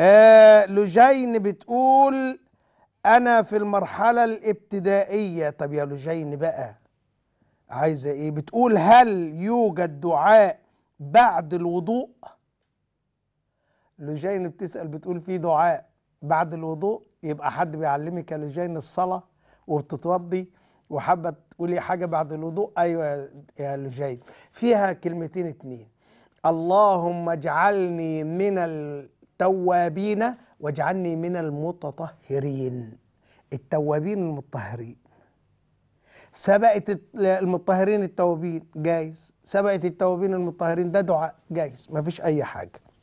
آه لجين بتقول انا في المرحله الابتدائيه طب يا لجين بقى عايزه ايه بتقول هل يوجد دعاء بعد الوضوء لجين بتسال بتقول في دعاء بعد الوضوء يبقى حد بيعلمك يا لجين الصلاه وبتتوضي وحابه تقولي حاجه بعد الوضوء ايوه يا لجين فيها كلمتين اتنين اللهم اجعلني من ال التوابين واجعلني من المتطهرين التوابين المطهرين سبقت المطهرين التوابين جايز سبقت التوابين المطهرين ده دعاء جايز ما فيش أي حاجة